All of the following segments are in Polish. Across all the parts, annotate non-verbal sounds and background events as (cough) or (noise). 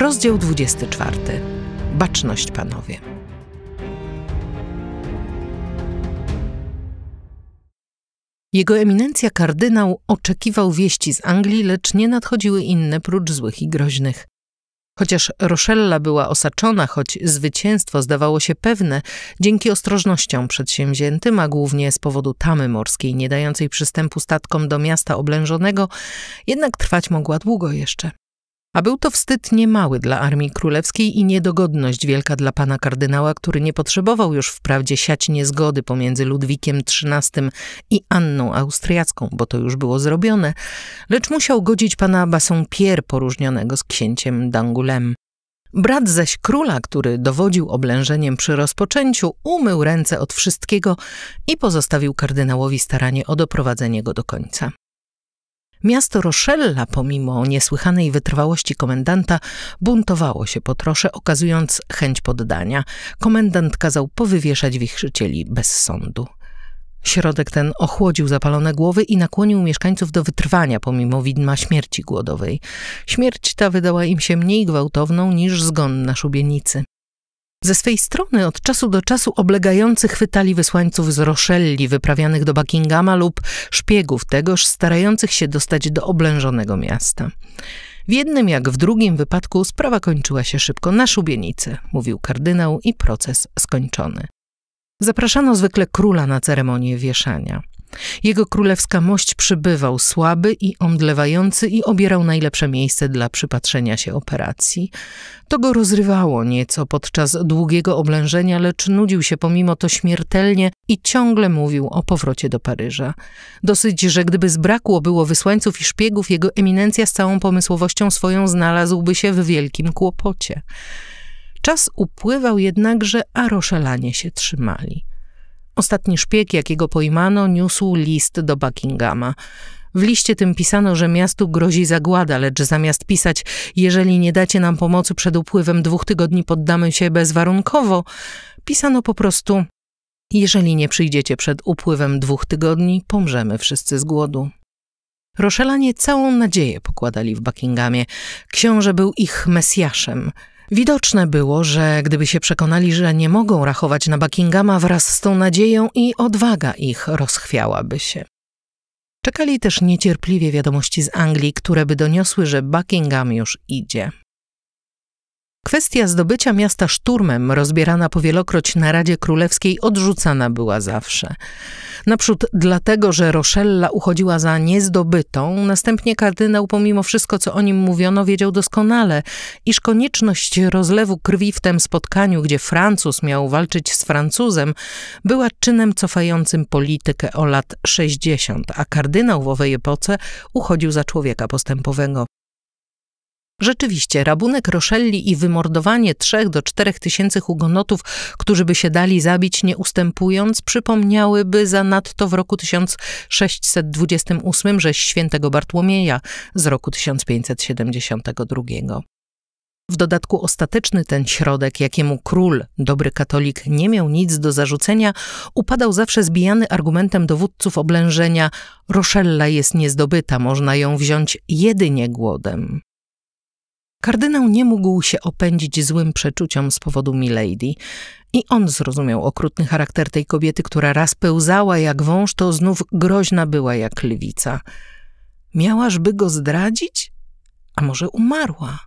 Rozdział 24. Baczność, panowie. Jego eminencja kardynał oczekiwał wieści z Anglii, lecz nie nadchodziły inne prócz złych i groźnych. Chociaż Rochella była osaczona, choć zwycięstwo zdawało się pewne, dzięki ostrożnościom przedsięwziętym, a głównie z powodu tamy morskiej, nie dającej przystępu statkom do miasta oblężonego, jednak trwać mogła długo jeszcze. A był to wstyd niemały dla Armii Królewskiej i niedogodność wielka dla pana kardynała, który nie potrzebował już wprawdzie siać niezgody pomiędzy Ludwikiem XIII i Anną Austriacką, bo to już było zrobione, lecz musiał godzić pana Bassompierre poróżnionego z księciem d'Angoulême. Brat zaś króla, który dowodził oblężeniem przy rozpoczęciu, umył ręce od wszystkiego i pozostawił kardynałowi staranie o doprowadzenie go do końca. Miasto Roszella, pomimo niesłychanej wytrwałości komendanta, buntowało się po trosze, okazując chęć poddania. Komendant kazał powywieszać wichrzycieli bez sądu. Środek ten ochłodził zapalone głowy i nakłonił mieszkańców do wytrwania pomimo widma śmierci głodowej. Śmierć ta wydała im się mniej gwałtowną niż zgon na szubienicy. Ze swej strony od czasu do czasu oblegający chwytali wysłańców z Rochelli wyprawianych do Buckinghama lub szpiegów tegoż starających się dostać do oblężonego miasta. W jednym jak w drugim wypadku sprawa kończyła się szybko na szubienicy, mówił kardynał i proces skończony. Zapraszano zwykle króla na ceremonię wieszania. Jego królewska mość przybywał słaby i omdlewający i obierał najlepsze miejsce dla przypatrzenia się operacji. To go rozrywało nieco podczas długiego oblężenia, lecz nudził się pomimo to śmiertelnie i ciągle mówił o powrocie do Paryża. Dosyć, że gdyby zbrakło było wysłańców i szpiegów, jego eminencja z całą pomysłowością swoją znalazłby się w wielkim kłopocie. Czas upływał jednakże, a Roszelanie się trzymali. Ostatni szpieg, jakiego pojmano, niósł list do Buckinghama. W liście tym pisano, że miastu grozi zagłada, lecz zamiast pisać, jeżeli nie dacie nam pomocy przed upływem dwóch tygodni, poddamy się bezwarunkowo, pisano po prostu, jeżeli nie przyjdziecie przed upływem dwóch tygodni, pomrzemy wszyscy z głodu. Roszelanie całą nadzieję pokładali w Buckinghamie. Książę był ich mesjaszem. Widoczne było, że gdyby się przekonali, że nie mogą rachować na Buckinghama wraz z tą nadzieją i odwaga ich rozchwiałaby się. Czekali też niecierpliwie wiadomości z Anglii, które by doniosły, że Buckingham już idzie. Kwestia zdobycia miasta szturmem, rozbierana powielokroć na Radzie Królewskiej, odrzucana była zawsze. Naprzód dlatego, że Roszella uchodziła za niezdobytą, następnie kardynał, pomimo wszystko, co o nim mówiono, wiedział doskonale, iż konieczność rozlewu krwi w tym spotkaniu, gdzie Francuz miał walczyć z Francuzem, była czynem cofającym politykę o lat 60, a kardynał w owej epoce uchodził za człowieka postępowego. Rzeczywiście, rabunek Roszelli i wymordowanie 3 do 4 tysięcy hugonotów, którzy by się dali zabić nie ustępując, przypomniałyby zanadto w roku 1628 rzeź świętego Bartłomieja z roku 1572. W dodatku ostateczny ten środek, jakiemu król, dobry katolik, nie miał nic do zarzucenia, upadał zawsze zbijany argumentem dowódców oblężenia: Roszella jest niezdobyta, można ją wziąć jedynie głodem. Kardynał nie mógł się opędzić złym przeczuciom z powodu Milady i on zrozumiał okrutny charakter tej kobiety, która raz pełzała jak wąż, to znów groźna była jak lwica. Miałażby go zdradzić? A może umarła?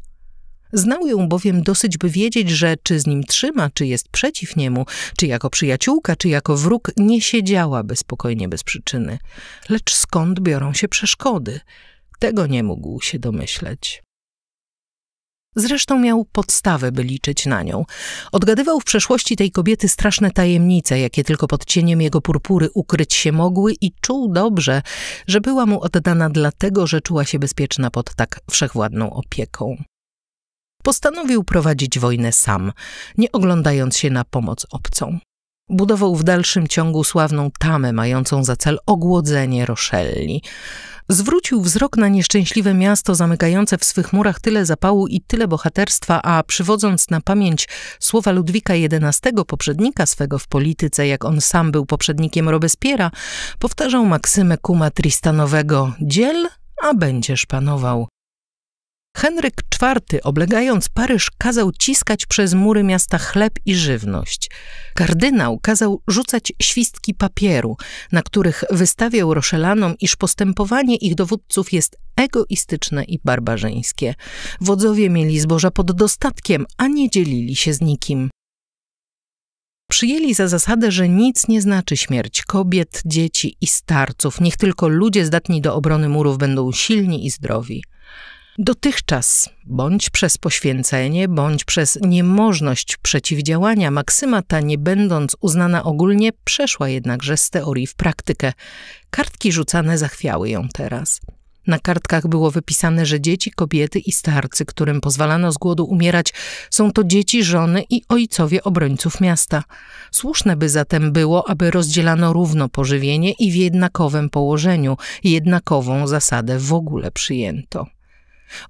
Znał ją bowiem dosyć, by wiedzieć, że czy z nim trzyma, czy jest przeciw niemu, czy jako przyjaciółka, czy jako wróg, nie siedziałaby spokojnie bez przyczyny. Lecz skąd biorą się przeszkody? Tego nie mógł się domyśleć. Zresztą miał podstawę, by liczyć na nią. Odgadywał w przeszłości tej kobiety straszne tajemnice, jakie tylko pod cieniem jego purpury ukryć się mogły i czuł dobrze, że była mu oddana dlatego, że czuła się bezpieczna pod tak wszechwładną opieką. Postanowił prowadzić wojnę sam, nie oglądając się na pomoc obcą. Budował w dalszym ciągu sławną tamę mającą za cel ogłodzenie Roszelli. Zwrócił wzrok na nieszczęśliwe miasto zamykające w swych murach tyle zapału i tyle bohaterstwa, a przywodząc na pamięć słowa Ludwika XI, poprzednika swego w polityce, jak on sam był poprzednikiem Robespiera, powtarzał maksymę kuma Tristanowego: dziel, a będziesz panował. Henryk IV, oblegając Paryż, kazał ciskać przez mury miasta chleb i żywność. Kardynał kazał rzucać świstki papieru, na których wystawiał Roszelanom, iż postępowanie ich dowódców jest egoistyczne i barbarzyńskie. Wodzowie mieli zboża pod dostatkiem, a nie dzielili się z nikim. Przyjęli za zasadę, że nic nie znaczy śmierć kobiet, dzieci i starców. Niech tylko ludzie zdatni do obrony murów będą silni i zdrowi. Dotychczas, bądź przez poświęcenie, bądź przez niemożność przeciwdziałania, maksyma ta, nie będąc uznana ogólnie, przeszła jednakże z teorii w praktykę. Kartki rzucane zachwiały ją teraz. Na kartkach było wypisane, że dzieci, kobiety i starcy, którym pozwalano z głodu umierać, są to dzieci, żony i ojcowie obrońców miasta. Słuszne by zatem było, aby rozdzielano równo pożywienie i w jednakowym położeniu, jednakową zasadę w ogóle przyjęto.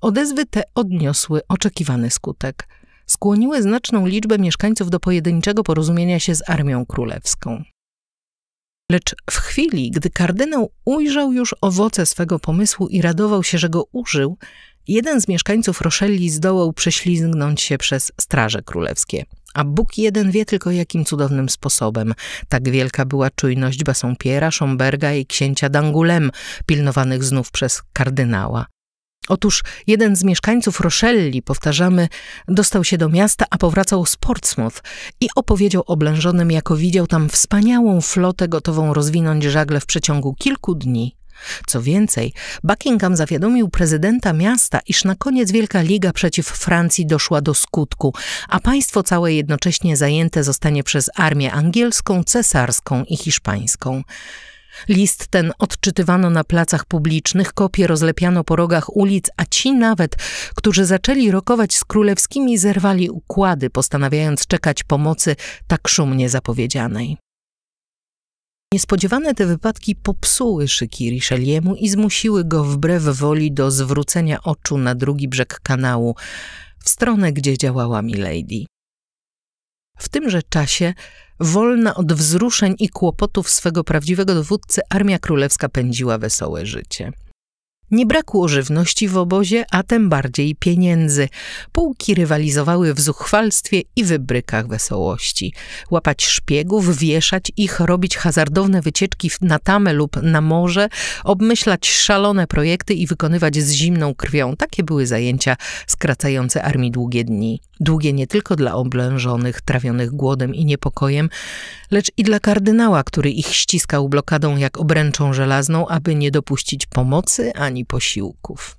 Odezwy te odniosły oczekiwany skutek. Skłoniły znaczną liczbę mieszkańców do pojedynczego porozumienia się z Armią Królewską. Lecz w chwili, gdy kardynał ujrzał już owoce swego pomysłu i radował się, że go użył, jeden z mieszkańców Rochelli zdołał prześlizgnąć się przez straże królewskie. A Bóg jeden wie tylko jakim cudownym sposobem. Tak wielka była czujność Basompiera, Schomberga i księcia Dangulem, pilnowanych znów przez kardynała. Otóż jeden z mieszkańców Rochelli, powtarzamy, dostał się do miasta, a powracał z Portsmouth i opowiedział oblężonym, jako widział tam wspaniałą flotę gotową rozwinąć żagle w przeciągu kilku dni. Co więcej, Buckingham zawiadomił prezydenta miasta, iż na koniec Wielka Liga przeciw Francji doszła do skutku, a państwo całe jednocześnie zajęte zostanie przez armię angielską, cesarską i hiszpańską. List ten odczytywano na placach publicznych, kopie rozlepiano po rogach ulic, a ci nawet, którzy zaczęli rokować z królewskimi, zerwali układy, postanawiając czekać pomocy tak szumnie zapowiedzianej. Niespodziewane te wypadki popsuły szyki Richeliemu i zmusiły go wbrew woli do zwrócenia oczu na drugi brzeg kanału, w stronę, gdzie działała Milady. W tymże czasie wolna od wzruszeń i kłopotów swego prawdziwego dowódcy, armia królewska pędziła wesołe życie. Nie brakło żywności w obozie, a tym bardziej pieniędzy. Pułki rywalizowały w zuchwalstwie i wybrykach wesołości. Łapać szpiegów, wieszać ich, robić hazardowne wycieczki na tamę lub na morze, obmyślać szalone projekty i wykonywać z zimną krwią. Takie były zajęcia skracające armii długie dni. Długie nie tylko dla oblężonych, trawionych głodem i niepokojem, lecz i dla kardynała, który ich ściskał blokadą jak obręczą żelazną, aby nie dopuścić pomocy ani posiłków.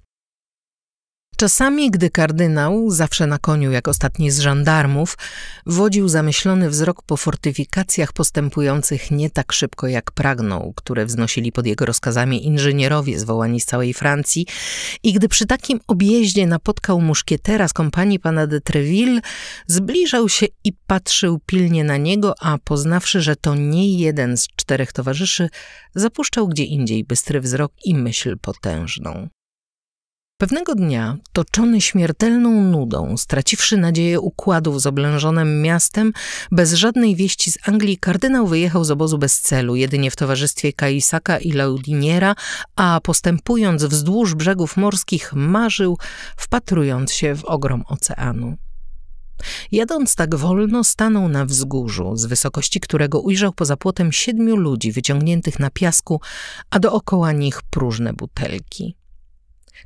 Czasami, gdy kardynał, zawsze na koniu jak ostatni z żandarmów, wodził zamyślony wzrok po fortyfikacjach postępujących nie tak szybko jak pragnął, które wznosili pod jego rozkazami inżynierowie zwołani z całej Francji, i gdy przy takim objeździe napotkał muszkietera z kompanii pana de Treville, zbliżał się i patrzył pilnie na niego, a poznawszy, że to nie jeden z czterech towarzyszy, zapuszczał gdzie indziej bystry wzrok i myśl potężną. Pewnego dnia, toczony śmiertelną nudą, straciwszy nadzieję układów z oblężonym miastem, bez żadnej wieści z Anglii, kardynał wyjechał z obozu bez celu, jedynie w towarzystwie Kaisaka i Laudiniera, a postępując wzdłuż brzegów morskich, marzył, wpatrując się w ogrom oceanu. Jadąc tak wolno, stanął na wzgórzu, z wysokości którego ujrzał poza płotem siedmiu ludzi wyciągniętych na piasku, a dookoła nich próżne butelki.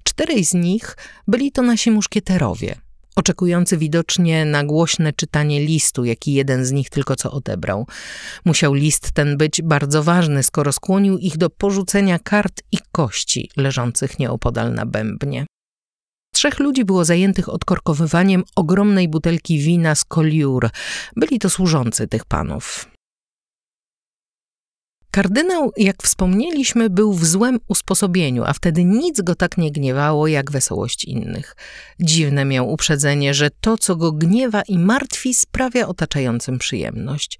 Czterej z nich byli to nasi muszkieterowie, oczekujący widocznie na głośne czytanie listu, jaki jeden z nich tylko co odebrał. Musiał list ten być bardzo ważny, skoro skłonił ich do porzucenia kart i kości leżących nieopodal na bębnie. Trzech ludzi było zajętych odkorkowywaniem ogromnej butelki wina z koliur. Byli to służący tych panów. Kardynał, jak wspomnieliśmy, był w złym usposobieniu, a wtedy nic go tak nie gniewało jak wesołość innych. Dziwne miał uprzedzenie, że to, co go gniewa i martwi, sprawia otaczającym przyjemność.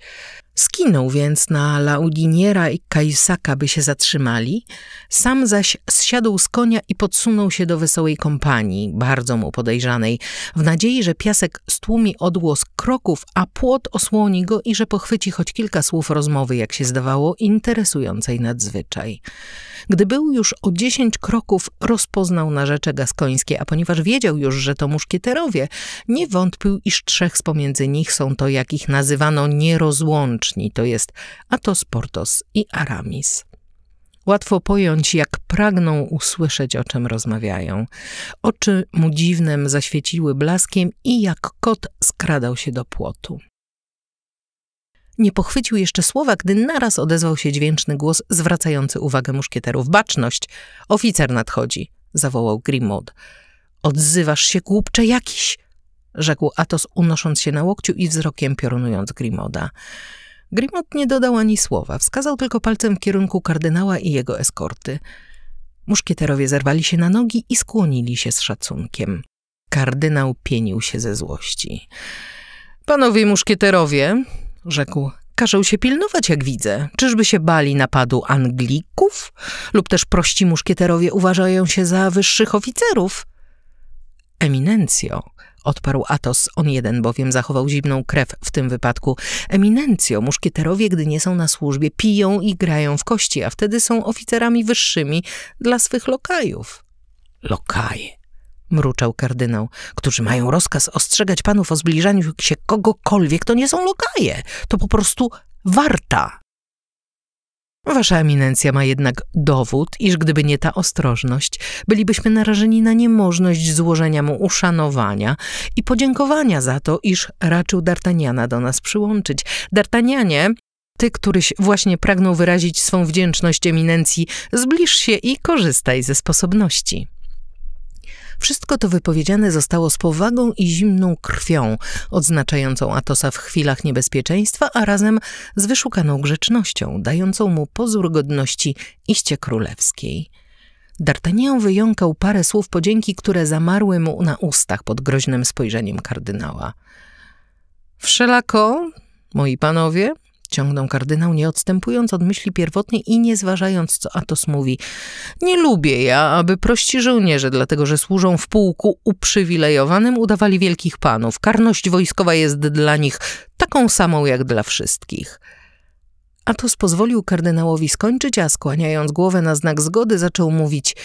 Skinął więc na Laudiniera i Kajsaka, by się zatrzymali, sam zaś zsiadł z konia i podsunął się do wesołej kompanii, bardzo mu podejrzanej, w nadziei, że piasek stłumi odgłos kroków, a płot osłoni go i że pochwyci choć kilka słów rozmowy, jak się zdawało, interesującej nadzwyczaj. Gdy był już o dziesięć kroków, rozpoznał narzecze gaskońskie, a ponieważ wiedział już, że to muszkieterowie, nie wątpił, iż trzech z pomiędzy nich są to, jakich nazywano nierozłączni, to jest Atos Portos i Aramis. Łatwo pojąć, jak pragną usłyszeć, o czym rozmawiają. Oczy mu dziwnym zaświeciły blaskiem i jak kot skradał się do płotu. Nie pochwycił jeszcze słowa, gdy naraz odezwał się dźwięczny głos zwracający uwagę muszkieterów. Baczność! Oficer nadchodzi! zawołał Grimaud. Odzywasz się, głupcze jakiś! rzekł Atos, unosząc się na łokciu i wzrokiem piorunując Grimauda. Grimot nie dodał ani słowa, wskazał tylko palcem w kierunku kardynała i jego eskorty. Muszkieterowie zerwali się na nogi i skłonili się z szacunkiem. Kardynał pienił się ze złości. Panowie muszkieterowie, rzekł, każą się pilnować, jak widzę. Czyżby się bali napadu Anglików? Lub też prości muszkieterowie uważają się za wyższych oficerów? Eminencjo, odparł Atos. On jeden bowiem zachował zimną krew w tym wypadku. Eminencjo, muszkieterowie, gdy nie są na służbie, piją i grają w kości, a wtedy są oficerami wyższymi dla swych lokajów. Lokaje, mruczał kardynał, którzy mają rozkaz ostrzegać panów o zbliżaniu się kogokolwiek, to nie są lokaje, to po prostu warta. Wasza eminencja ma jednak dowód, iż gdyby nie ta ostrożność, bylibyśmy narażeni na niemożność złożenia mu uszanowania i podziękowania za to, iż raczył D'Artagnana do nas przyłączyć. D'Artagnanie, ty, któryś właśnie pragnął wyrazić swą wdzięczność eminencji, zbliż się i korzystaj ze sposobności. Wszystko to wypowiedziane zostało z powagą i zimną krwią, odznaczającą Atosa w chwilach niebezpieczeństwa, a razem z wyszukaną grzecznością, dającą mu pozór godności iście królewskiej. D'Artagnan wyjąkał parę słów podzięki, które zamarły mu na ustach pod groźnym spojrzeniem kardynała. Wszelako, moi panowie, ciągnął kardynał, nie odstępując od myśli pierwotnej i nie zważając, co Atos mówi. Nie lubię ja, aby prości żołnierze, dlatego że służą w pułku uprzywilejowanym, udawali wielkich panów. Karność wojskowa jest dla nich taką samą jak dla wszystkich. Atos pozwolił kardynałowi skończyć, a skłaniając głowę na znak zgody, zaczął mówić: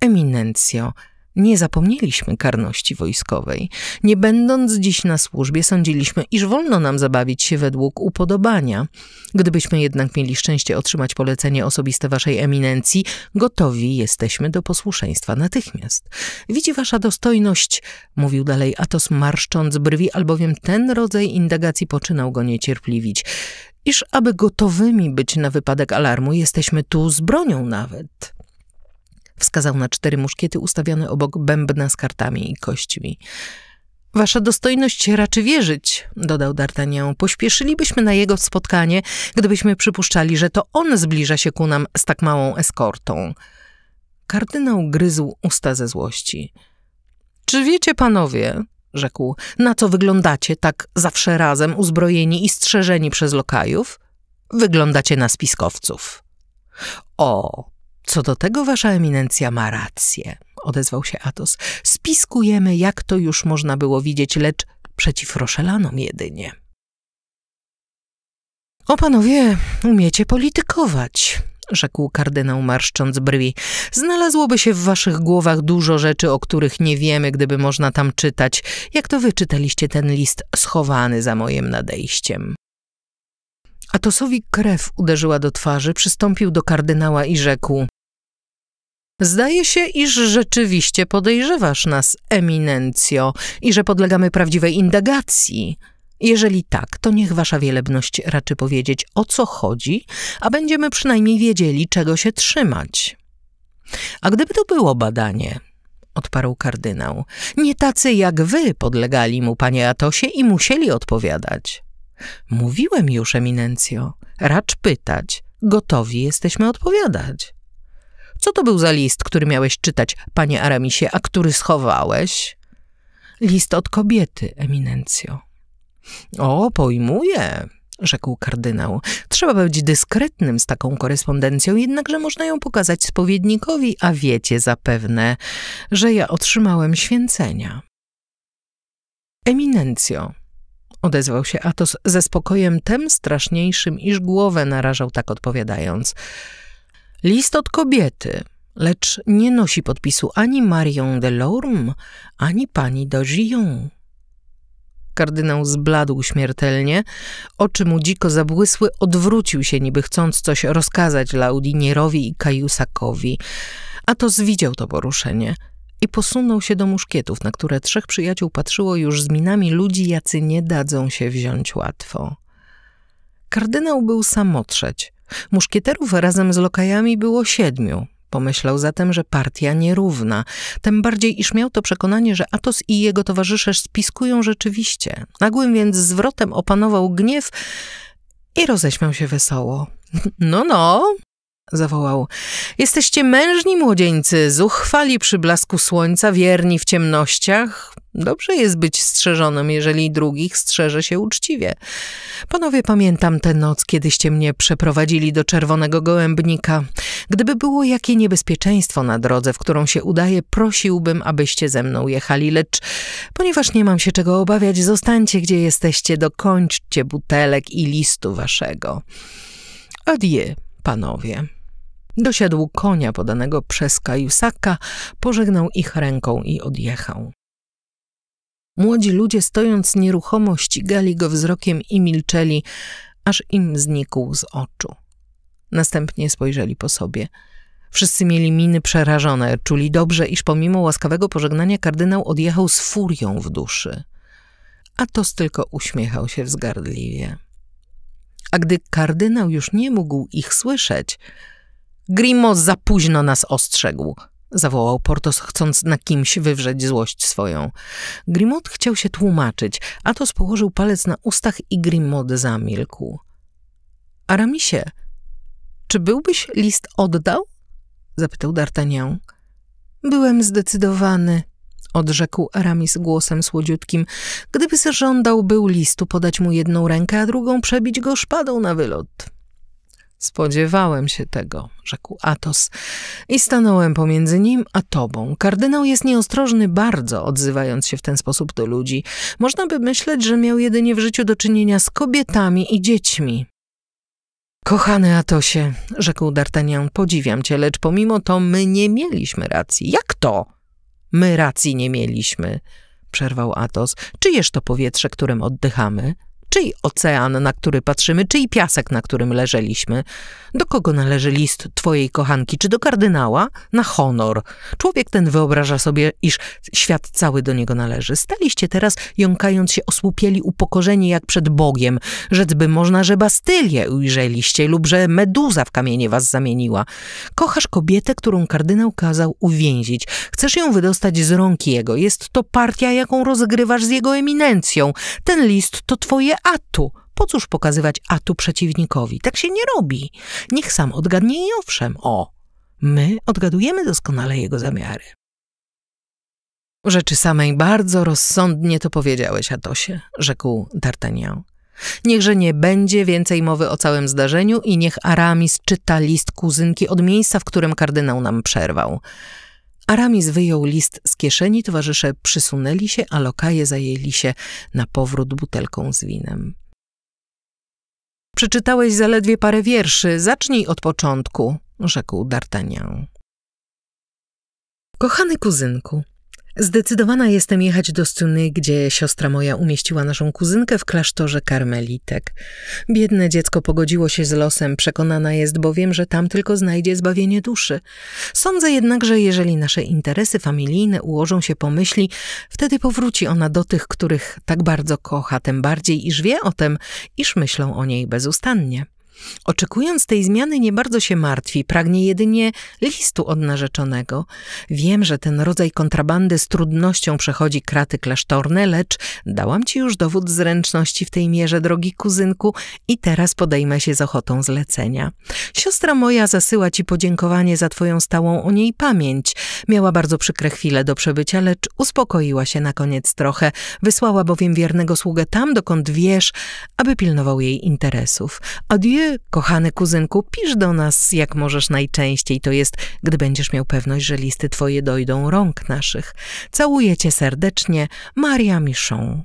Eminencjo, nie zapomnieliśmy karności wojskowej. Nie będąc dziś na służbie, sądziliśmy, iż wolno nam zabawić się według upodobania. Gdybyśmy jednak mieli szczęście otrzymać polecenie osobiste waszej eminencji, gotowi jesteśmy do posłuszeństwa natychmiast. Widzi wasza dostojność, mówił dalej Atos marszcząc brwi, albowiem ten rodzaj indagacji poczynał go niecierpliwić, iż aby gotowymi być na wypadek alarmu, jesteśmy tu z bronią nawet. Wskazał na cztery muszkiety ustawione obok bębna z kartami i kośćmi. Wasza dostojność raczy wierzyć, dodał D'Artagnan. Pośpieszylibyśmy na jego spotkanie, gdybyśmy przypuszczali, że to on zbliża się ku nam z tak małą eskortą. Kardynał gryzł usta ze złości. Czy wiecie, panowie, rzekł, na co wyglądacie tak zawsze razem uzbrojeni i strzeżeni przez lokajów? Wyglądacie na spiskowców. O, co do tego wasza eminencja ma rację, odezwał się Atos. Spiskujemy, jak to już można było widzieć, lecz przeciw Roszelanom jedynie. O panowie, umiecie politykować, rzekł kardynał marszcząc brwi. Znalazłoby się w waszych głowach dużo rzeczy, o których nie wiemy, gdyby można tam czytać, jak to wyczytaliście ten list schowany za moim nadejściem. Atosowi krew uderzyła do twarzy, przystąpił do kardynała i rzekł: Zdaje się, iż rzeczywiście podejrzewasz nas, eminencjo, i że podlegamy prawdziwej indagacji. Jeżeli tak, to niech wasza wielebność raczy powiedzieć, o co chodzi, a będziemy przynajmniej wiedzieli, czego się trzymać. A gdyby to było badanie, odparł kardynał, nie tacy jak wy podlegali mu, panie Atosie, i musieli odpowiadać. Mówiłem już, eminencjo. Racz pytać. Gotowi jesteśmy odpowiadać. Co to był za list, który miałeś czytać, panie Aramisie, a który schowałeś? List od kobiety, eminencjo. O, pojmuję, rzekł kardynał. Trzeba być dyskretnym z taką korespondencją, jednakże można ją pokazać spowiednikowi, a wiecie zapewne, że ja otrzymałem święcenia. Eminencjo, Odezwał się Atos ze spokojem tem straszniejszym, iż głowę narażał tak odpowiadając. List od kobiety, lecz nie nosi podpisu ani Marion de Lorme, ani pani de Gillon. Kardynał zbladł śmiertelnie, oczy mu dziko zabłysły, odwrócił się niby chcąc coś rozkazać Laudinierowi i Kajusakowi. Atos widział to poruszenie – i posunął się do muszkietów, na które trzech przyjaciół patrzyło już z minami ludzi, jacy nie dadzą się wziąć łatwo. Kardynał był samotrzeć. Muszkieterów razem z lokajami było siedmiu. Pomyślał zatem, że partia nierówna, tym bardziej iż miał to przekonanie, że Atos i jego towarzysze spiskują rzeczywiście. Nagłym więc zwrotem opanował gniew i roześmiał się wesoło. (laughs) No, no, zawołał. Jesteście mężni młodzieńcy, zuchwali przy blasku słońca, wierni w ciemnościach. Dobrze jest być strzeżonym, jeżeli drugich strzeże się uczciwie. Panowie, pamiętam tę noc, kiedyście mnie przeprowadzili do czerwonego gołębnika. Gdyby było jakie niebezpieczeństwo na drodze, w którą się udaje, prosiłbym, abyście ze mną jechali, lecz ponieważ nie mam się czego obawiać, zostańcie gdzie jesteście, dokończcie butelek i listu waszego. Adieu panowie. Dosiadł konia podanego przez Kajusaka, pożegnał ich ręką i odjechał. Młodzi ludzie stojąc nieruchomo ścigali go wzrokiem i milczeli, aż im znikł z oczu. Następnie spojrzeli po sobie. Wszyscy mieli miny przerażone, czuli dobrze, iż pomimo łaskawego pożegnania kardynał odjechał z furią w duszy. Atos tylko uśmiechał się wzgardliwie. A gdy kardynał już nie mógł ich słyszeć, Grimaud za późno nas ostrzegł, zawołał Portos, chcąc na kimś wywrzeć złość swoją. Grimaud chciał się tłumaczyć, Athos położył palec na ustach i Grimaud zamilkł. Aramisie, czy byłbyś list oddał? zapytał D'Artagnan. Byłem zdecydowany, odrzekł Aramis głosem słodziutkim. Gdyby se żądał był listu podać mu jedną rękę, a drugą przebić go szpadą na wylot. Spodziewałem się tego, rzekł Atos, i stanąłem pomiędzy nim a tobą. Kardynał jest nieostrożny bardzo, odzywając się w ten sposób do ludzi. Można by myśleć, że miał jedynie w życiu do czynienia z kobietami i dziećmi. Kochany Atosie, rzekł D'Artagnan, podziwiam cię, lecz pomimo to my nie mieliśmy racji. Jak to? My racji nie mieliśmy, przerwał Atos. Czyjeż to powietrze, którym oddychamy? czyj ocean, na który patrzymy, czyj piasek, na którym leżeliśmy. Do kogo należy list twojej kochanki, czy do kardynała? Na honor. Człowiek ten wyobraża sobie, iż świat cały do niego należy. Staliście teraz, jąkając się osłupieli upokorzeni jak przed Bogiem, rzec by można, że Bastylię ujrzeliście lub że meduza w kamienie was zamieniła. Kochasz kobietę, którą kardynał kazał uwięzić. Chcesz ją wydostać z rąk jego. Jest to partia, jaką rozgrywasz z jego eminencją. Ten list to twoje atu. Po cóż pokazywać atu przeciwnikowi? Tak się nie robi. Niech sam odgadnie i owszem, o. My odgadujemy doskonale jego zamiary. Rzeczy samej bardzo rozsądnie to powiedziałeś, Atosie, rzekł D'Artagnan. Niechże nie będzie więcej mowy o całym zdarzeniu i niech Aramis czyta list kuzynki od miejsca, w którym kardynał nam przerwał. Aramis wyjął list z kieszeni, towarzysze przysunęli się, a lokaje zajęli się na powrót butelką z winem. Przeczytałeś zaledwie parę wierszy, zacznij od początku, rzekł D'Artagnan. Kochany kuzynku, Zdecydowana jestem jechać do Scuny, gdzie siostra moja umieściła naszą kuzynkę w klasztorze karmelitek. Biedne dziecko pogodziło się z losem, przekonana jest bowiem, że tam tylko znajdzie zbawienie duszy. Sądzę jednak, że jeżeli nasze interesy familijne ułożą się po myśli, wtedy powróci ona do tych, których tak bardzo kocha, tym bardziej, iż wie o tym, iż myślą o niej bezustannie. Oczekując tej zmiany, nie bardzo się martwi, pragnie jedynie listu od narzeczonego. Wiem, że ten rodzaj kontrabandy z trudnością przechodzi kraty klasztorne, lecz dałam ci już dowód zręczności w tej mierze, drogi kuzynku, i teraz podejmę się z ochotą zlecenia. Siostra moja zasyła ci podziękowanie za twoją stałą o niej pamięć. Miała bardzo przykre chwile do przebycia, lecz uspokoiła się na koniec trochę. Wysłała bowiem wiernego sługę tam, dokąd wiesz, aby pilnował jej interesów. Adieu kochany kuzynku, pisz do nas jak możesz najczęściej, to jest, gdy będziesz miał pewność, że listy twoje dojdą rąk naszych. Całuję cię serdecznie, Maria Miszą.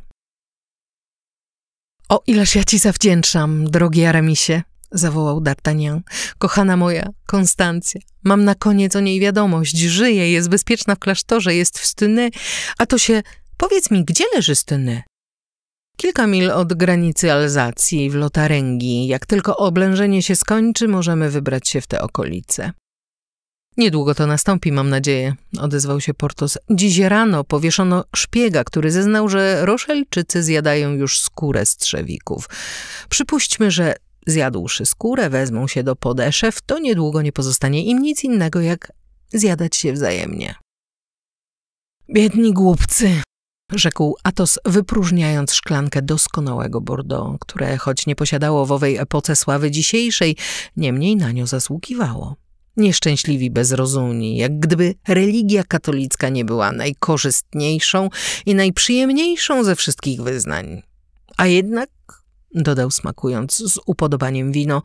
O, ileż ja ci zawdzięczam, drogi Aramisie, zawołał D'Artagnan. Kochana moja, Konstancja, mam na koniec o niej wiadomość. Żyje, jest bezpieczna w klasztorze, jest w Styny, a to się... Powiedz mi, gdzie leży Styny? Kilka mil od granicy Alzacji w Lotarengii, jak tylko oblężenie się skończy, możemy wybrać się w te okolice. Niedługo to nastąpi, mam nadzieję, odezwał się Portos. Dziś rano powieszono szpiega, który zeznał, że Roszelczycy zjadają już skórę z trzewików. Przypuśćmy, że zjadłszy skórę, wezmą się do podeszew, to niedługo nie pozostanie im nic innego, jak zjadać się wzajemnie. Biedni głupcy, rzekł Atos, wypróżniając szklankę doskonałego Bordeaux, które choć nie posiadało w owej epoce sławy dzisiejszej, niemniej na nią zasługiwało. Nieszczęśliwi bezrozumni, jak gdyby religia katolicka nie była najkorzystniejszą i najprzyjemniejszą ze wszystkich wyznań. A jednak, dodał smakując z upodobaniem wino,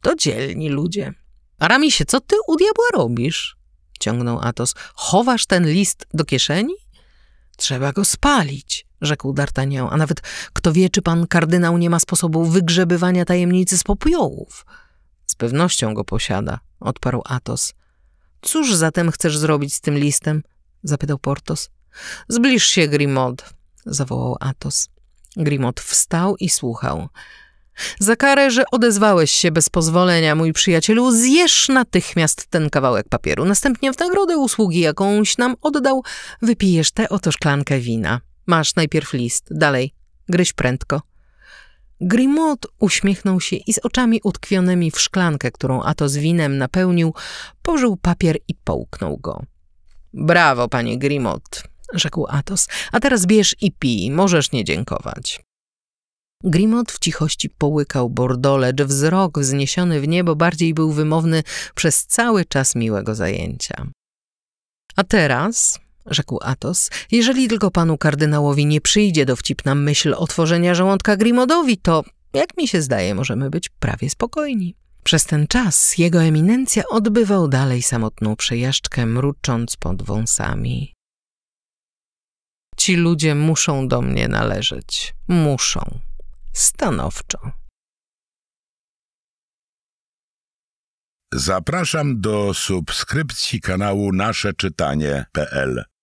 to dzielni ludzie. Aramisie, co ty u diabła robisz? Ciągnął Atos. Chowasz ten list do kieszeni? Trzeba go spalić, rzekł D'Artagnan, a nawet kto wie, czy pan kardynał nie ma sposobu wygrzebywania tajemnicy z popiołów. Z pewnością go posiada, odparł Athos. Cóż zatem chcesz zrobić z tym listem? zapytał Portos. Zbliż się, Grimaud, zawołał Athos. Grimaud wstał i słuchał. Za karę, że odezwałeś się bez pozwolenia, mój przyjacielu, zjesz natychmiast ten kawałek papieru. Następnie w nagrodę usługi, jakąś nam oddał, wypijesz tę oto szklankę wina. Masz najpierw list, dalej, gryź prędko. Grimaud uśmiechnął się i z oczami utkwionymi w szklankę, którą Atos winem napełnił, pożył papier i połknął go. Brawo, panie Grimaud, rzekł Atos. A teraz bierz i pij, możesz nie dziękować. Grimot w cichości połykał bordole, lecz wzrok wzniesiony w niebo bardziej był wymowny przez cały czas miłego zajęcia. A teraz, rzekł Athos, jeżeli tylko panu kardynałowi nie przyjdzie dowcipna myśl otworzenia żołądka Grimodowi, to, jak mi się zdaje, możemy być prawie spokojni. Przez ten czas jego eminencja odbywał dalej samotną przejażdżkę, mrucząc pod wąsami. Ci ludzie muszą do mnie należeć. Muszą stanowczo. Zapraszam do subskrypcji kanału nasze czytanie.pl